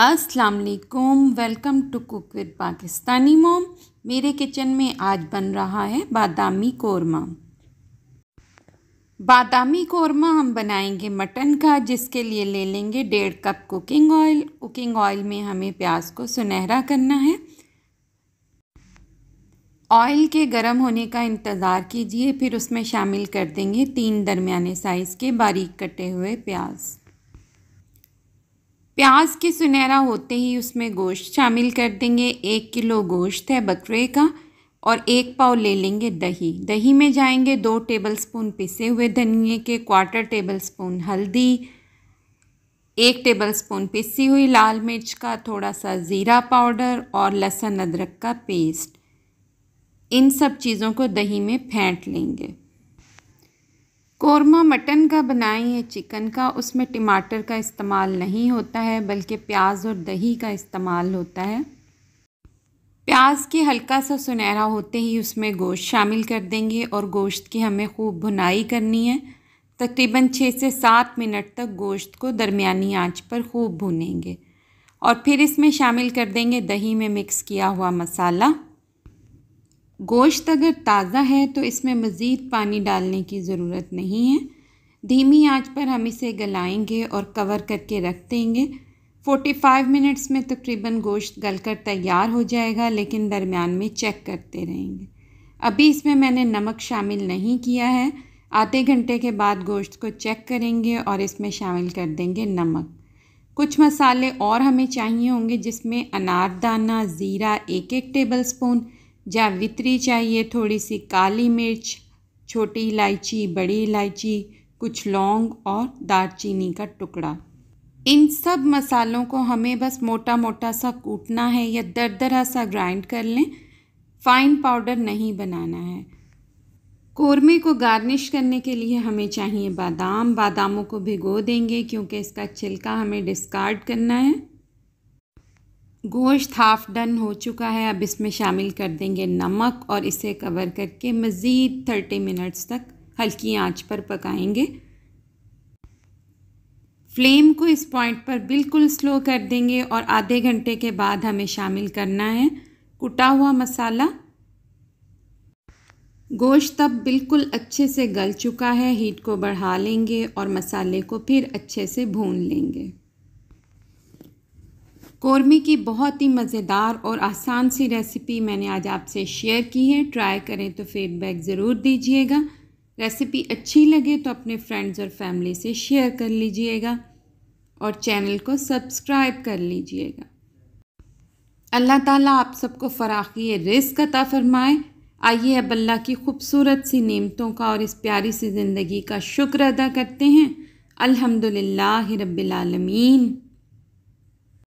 अस्सलाम वालेकुम welcome to cook with Pakistani mom मेरे किचन में आज बन रहा है बादामी कोरमा बादामी कोरमा हम बनाएंगे मटन का जिसके लिए ले लेंगे डेढ़ cup cooking oil cooking oil में हमें प्याज को सुनहरा करना है ऑयल के गर्म होने का इंतज़ार कीजिए फिर उसमें शामिल कर देंगे तीन दरमिया साइज़ के बारीक कटे हुए प्याज़ प्याज के सुनहरा होते ही उसमें गोश्त शामिल कर देंगे एक किलो गोश्त है बकरे का और एक पाव ले लेंगे दही दही में जाएंगे दो टेबलस्पून पिसे हुए धनिए के क्वार्टर टेबलस्पून हल्दी एक टेबलस्पून पिसी हुई लाल मिर्च का थोड़ा सा ज़ीरा पाउडर और लहसुन अदरक का पेस्ट इन सब चीज़ों को दही में फेंट लेंगे कौरमा मटन का बनाएं या चिकन का उसमें टमाटर का इस्तेमाल नहीं होता है बल्कि प्याज और दही का इस्तेमाल होता है प्याज के हल्का सा सुनहरा होते ही उसमें गोश्त शामिल कर देंगे और गोश्त की हमें खूब भुनाई करनी है तकरीबन छः से सात मिनट तक गोश्त को दरमियानी आंच पर खूब भुनेंगे और फिर इसमें शामिल कर देंगे दही में मिक्स किया हुआ मसाला गोश्त अगर ताज़ा है तो इसमें मज़ीद पानी डालने की ज़रूरत नहीं है धीमी आंच पर हम इसे गलाएंगे और कवर करके रख देंगे 45 मिनट्स में तकरीबन गोश्त गलकर तैयार हो जाएगा लेकिन दरमियान में चेक करते रहेंगे अभी इसमें मैंने नमक शामिल नहीं किया है आधे घंटे के बाद गोश्त को चेक करेंगे और इसमें शामिल कर देंगे नमक कुछ मसाले और हमें चाहिए होंगे जिसमें अनारदाना ज़ीरा एक एक टेबल स्पून जावित्री चाहिए थोड़ी सी काली मिर्च छोटी इलायची बड़ी इलायची कुछ लौंग और दालचीनी का टुकड़ा इन सब मसालों को हमें बस मोटा मोटा सा कूटना है या दरदरा सा ग्राइंड कर लें फाइन पाउडर नहीं बनाना है कोरमे को गार्निश करने के लिए हमें चाहिए बादाम बादामों को भिगो देंगे क्योंकि इसका छिलका हमें डिस्कार्ड करना है गोश्त हाफ डन हो चुका है अब इसमें शामिल कर देंगे नमक और इसे कवर करके मज़ीद थर्टी मिनट्स तक हल्की आंच पर पकाएंगे फ्लेम को इस पॉइंट पर बिल्कुल स्लो कर देंगे और आधे घंटे के बाद हमें शामिल करना है कुटा हुआ मसाला गोश्त अब बिल्कुल अच्छे से गल चुका है हीट को बढ़ा लेंगे और मसाले को फिर अच्छे से भून लेंगे कौरमे की बहुत ही मज़ेदार और आसान सी रेसिपी मैंने आज आपसे शेयर की है ट्राई करें तो फीडबैक ज़रूर दीजिएगा रेसिपी अच्छी लगे तो अपने फ्रेंड्स और फैमिली से शेयर कर लीजिएगा और चैनल को सब्सक्राइब कर लीजिएगा अल्लाह ताला आप सबको फराखी रिस्क अता फरमाए आइए अब अल्लाह की खूबसूरत सी नेमतों का और इस प्यारी सी ज़िंदगी का शुक्र अदा करते हैं अल्हम्दुलिल्लाह रब्बिल आलमीन